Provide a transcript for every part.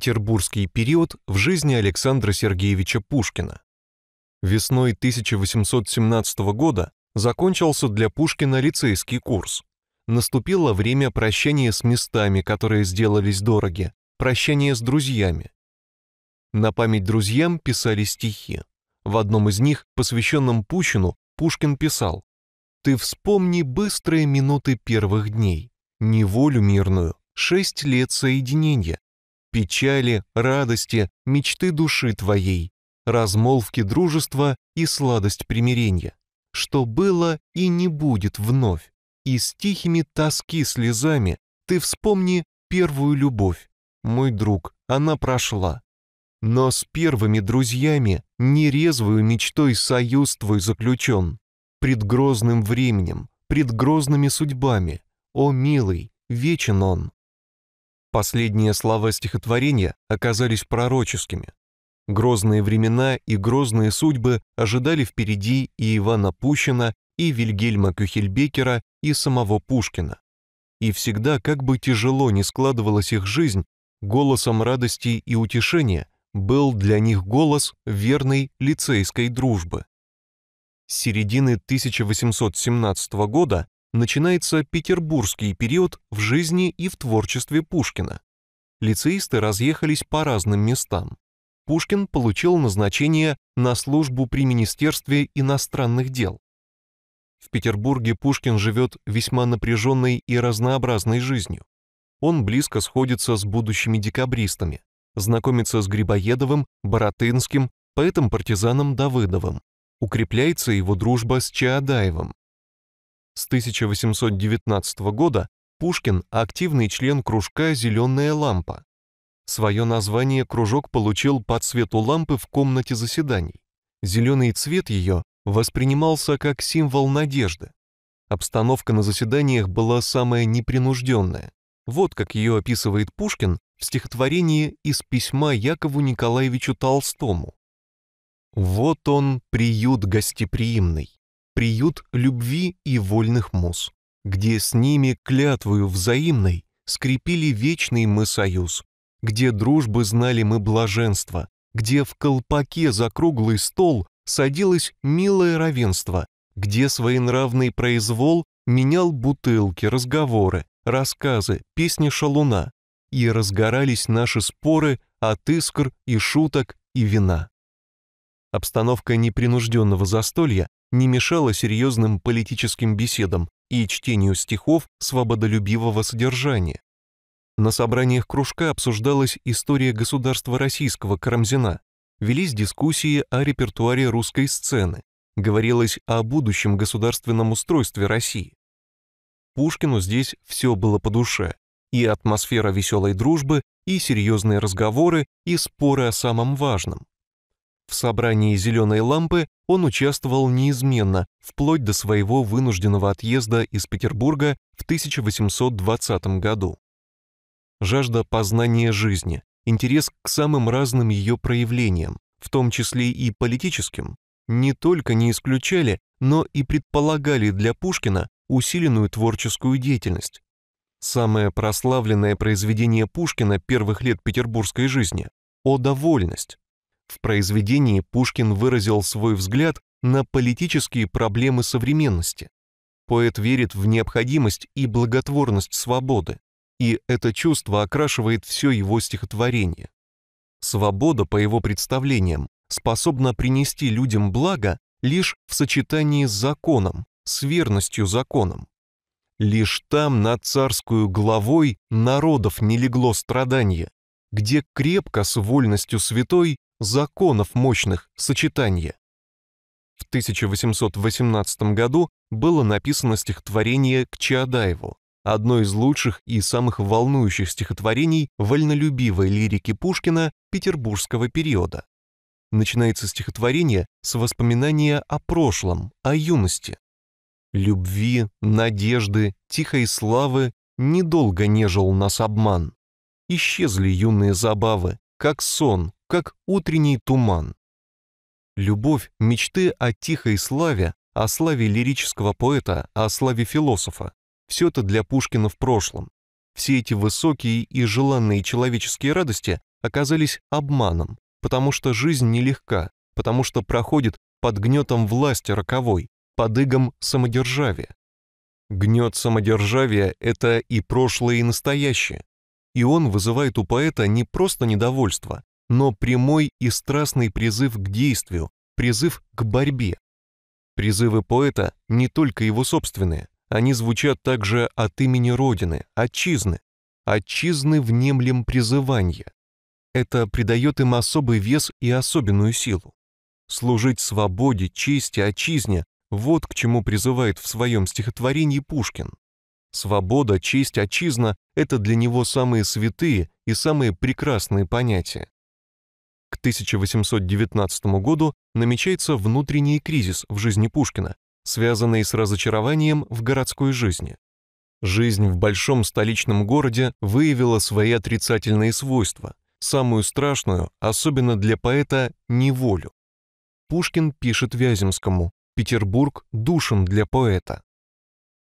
петербургский период в жизни Александра Сергеевича Пушкина. Весной 1817 года закончился для Пушкина лицейский курс. Наступило время прощания с местами, которые сделались дороги, прощания с друзьями. На память друзьям писали стихи. В одном из них, посвященном Пущину, Пушкин писал «Ты вспомни быстрые минуты первых дней, неволю мирную, шесть лет соединения, печали, радости, мечты души твоей, размолвки дружества и сладость примирения, что было и не будет вновь. И с тихими тоски слезами ты вспомни первую любовь. Мой друг, она прошла. Но с первыми друзьями нерезвую мечтой союз твой заключен. Пред грозным временем, пред грозными судьбами. О, милый, вечен он. Последние слова стихотворения оказались пророческими. Грозные времена и грозные судьбы ожидали впереди и Ивана Пущина, и Вильгельма Кюхельбекера, и самого Пушкина. И всегда, как бы тяжело ни складывалась их жизнь, голосом радости и утешения был для них голос верной лицейской дружбы. С середины 1817 года начинается петербургский период в жизни и в творчестве Пушкина. Лицеисты разъехались по разным местам. Пушкин получил назначение на службу при Министерстве иностранных дел. В Петербурге Пушкин живет весьма напряженной и разнообразной жизнью. Он близко сходится с будущими декабристами, знакомится с Грибоедовым, Боротынским, поэтом-партизаном Давыдовым. Укрепляется его дружба с Чаадаевым. С 1819 года Пушкин – активный член кружка «Зеленая лампа». Свое название кружок получил по цвету лампы в комнате заседаний. Зеленый цвет ее воспринимался как символ надежды. Обстановка на заседаниях была самая непринужденная. Вот как ее описывает Пушкин в стихотворении из письма Якову Николаевичу Толстому. «Вот он, приют гостеприимный, приют любви и вольных муз, где с ними клятвою взаимной скрепили вечный мы союз, где дружбы знали мы блаженство, где в колпаке за круглый стол садилось милое равенство, где своенравный произвол менял бутылки, разговоры, рассказы, песни шалуна, и разгорались наши споры от искр и шуток и вина. Обстановка непринужденного застолья не мешало серьезным политическим беседам и чтению стихов свободолюбивого содержания. На собраниях кружка обсуждалась история государства российского Карамзина, велись дискуссии о репертуаре русской сцены, говорилось о будущем государственном устройстве России. Пушкину здесь все было по душе, и атмосфера веселой дружбы, и серьезные разговоры, и споры о самом важном. В собрании «Зеленой лампы» он участвовал неизменно, вплоть до своего вынужденного отъезда из Петербурга в 1820 году. Жажда познания жизни, интерес к самым разным ее проявлениям, в том числе и политическим, не только не исключали, но и предполагали для Пушкина усиленную творческую деятельность. Самое прославленное произведение Пушкина первых лет петербургской жизни – «О довольность», в произведении Пушкин выразил свой взгляд на политические проблемы современности. Поэт верит в необходимость и благотворность свободы, и это чувство окрашивает все его стихотворение. Свобода, по его представлениям, способна принести людям благо лишь в сочетании с законом, с верностью законом. Лишь там над царскую главой народов не легло страдание, где крепко с вольностью святой законов мощных сочетание. В 1818 году было написано стихотворение к Чаадаеву, одно из лучших и самых волнующих стихотворений вольнолюбивой лирики Пушкина петербургского периода. Начинается стихотворение с воспоминания о прошлом, о юности. «Любви, надежды, тихой славы недолго нежил нас обман. Исчезли юные забавы, как сон, как утренний туман. Любовь, мечты о тихой славе, о славе лирического поэта, о славе философа – все это для Пушкина в прошлом. Все эти высокие и желанные человеческие радости оказались обманом, потому что жизнь нелегка, потому что проходит под гнетом власти роковой, под игом самодержавия. Гнет самодержавия – это и прошлое, и настоящее. И он вызывает у поэта не просто недовольство, но прямой и страстный призыв к действию, призыв к борьбе. Призывы поэта не только его собственные, они звучат также от имени Родины, Отчизны. Отчизны внемлем призывания. Это придает им особый вес и особенную силу. Служить свободе, чести, отчизне – вот к чему призывает в своем стихотворении Пушкин. Свобода, честь, отчизна – это для него самые святые и самые прекрасные понятия. К 1819 году намечается внутренний кризис в жизни Пушкина, связанный с разочарованием в городской жизни. Жизнь в большом столичном городе выявила свои отрицательные свойства, самую страшную, особенно для поэта, неволю. Пушкин пишет Вяземскому «Петербург душен для поэта».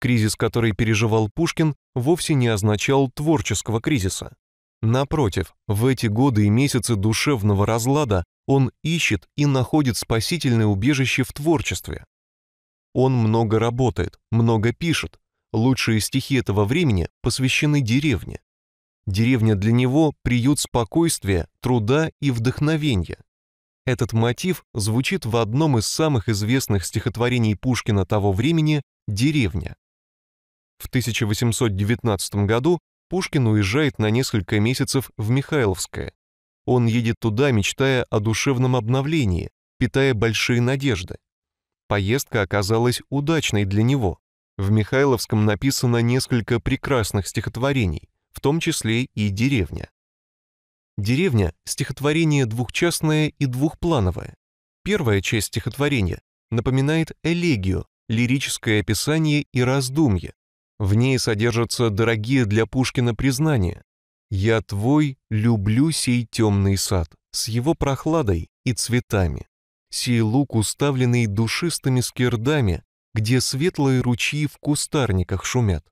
Кризис, который переживал Пушкин, вовсе не означал творческого кризиса. Напротив, в эти годы и месяцы душевного разлада он ищет и находит спасительное убежище в творчестве. Он много работает, много пишет. Лучшие стихи этого времени посвящены деревне. Деревня для него – приют спокойствия, труда и вдохновения. Этот мотив звучит в одном из самых известных стихотворений Пушкина того времени «Деревня». В 1819 году Пушкин уезжает на несколько месяцев в Михайловское. Он едет туда, мечтая о душевном обновлении, питая большие надежды. Поездка оказалась удачной для него. В Михайловском написано несколько прекрасных стихотворений, в том числе и «Деревня». «Деревня» — стихотворение двухчастное и двухплановое. Первая часть стихотворения напоминает элегию, лирическое описание и раздумье, в ней содержатся дорогие для Пушкина признания. «Я твой, люблю сей темный сад, с его прохладой и цветами, сей лук, уставленный душистыми скирдами, где светлые ручьи в кустарниках шумят.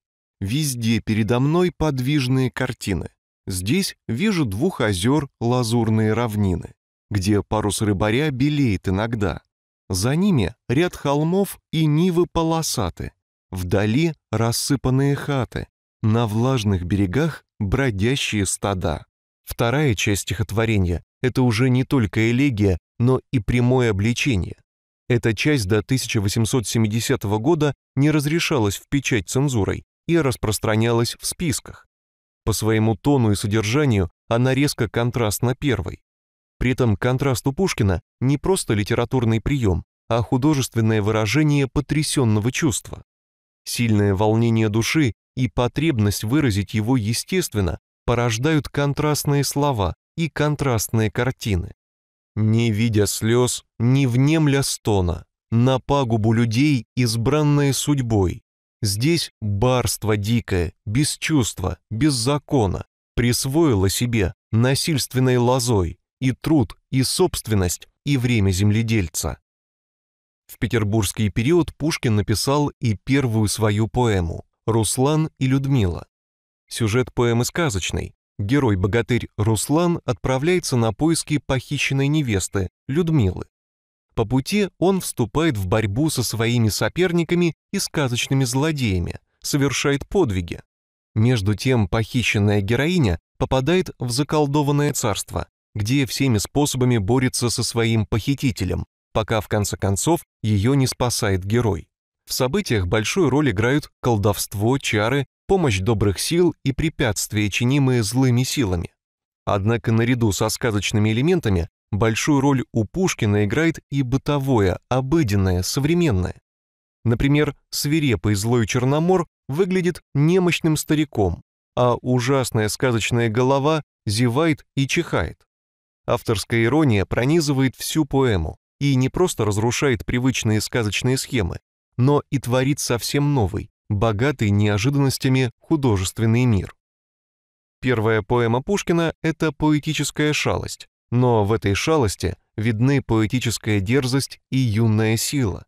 Везде передо мной подвижные картины. Здесь вижу двух озер лазурные равнины, где парус рыбаря белеет иногда. За ними ряд холмов и нивы полосаты, Вдали рассыпанные хаты, на влажных берегах бродящие стада. Вторая часть стихотворения – это уже не только элегия, но и прямое обличение. Эта часть до 1870 года не разрешалась в печать цензурой и распространялась в списках. По своему тону и содержанию она резко контрастна первой. При этом контраст у Пушкина не просто литературный прием, а художественное выражение потрясенного чувства. Сильное волнение души и потребность выразить его естественно порождают контрастные слова и контрастные картины. Не видя слез, не внемля стона, на пагубу людей, избранные судьбой. Здесь барство дикое, без чувства, без закона, присвоило себе насильственной лозой и труд, и собственность, и время земледельца. В петербургский период Пушкин написал и первую свою поэму «Руслан и Людмила». Сюжет поэмы сказочный. Герой-богатырь Руслан отправляется на поиски похищенной невесты Людмилы. По пути он вступает в борьбу со своими соперниками и сказочными злодеями, совершает подвиги. Между тем похищенная героиня попадает в заколдованное царство, где всеми способами борется со своим похитителем, пока в конце концов ее не спасает герой. В событиях большую роль играют колдовство, чары, помощь добрых сил и препятствия, чинимые злыми силами. Однако наряду со сказочными элементами большую роль у Пушкина играет и бытовое, обыденное, современное. Например, свирепый злой Черномор выглядит немощным стариком, а ужасная сказочная голова зевает и чихает. Авторская ирония пронизывает всю поэму, и не просто разрушает привычные сказочные схемы, но и творит совсем новый, богатый неожиданностями художественный мир. Первая поэма Пушкина — это поэтическая шалость, но в этой шалости видны поэтическая дерзость и юная сила.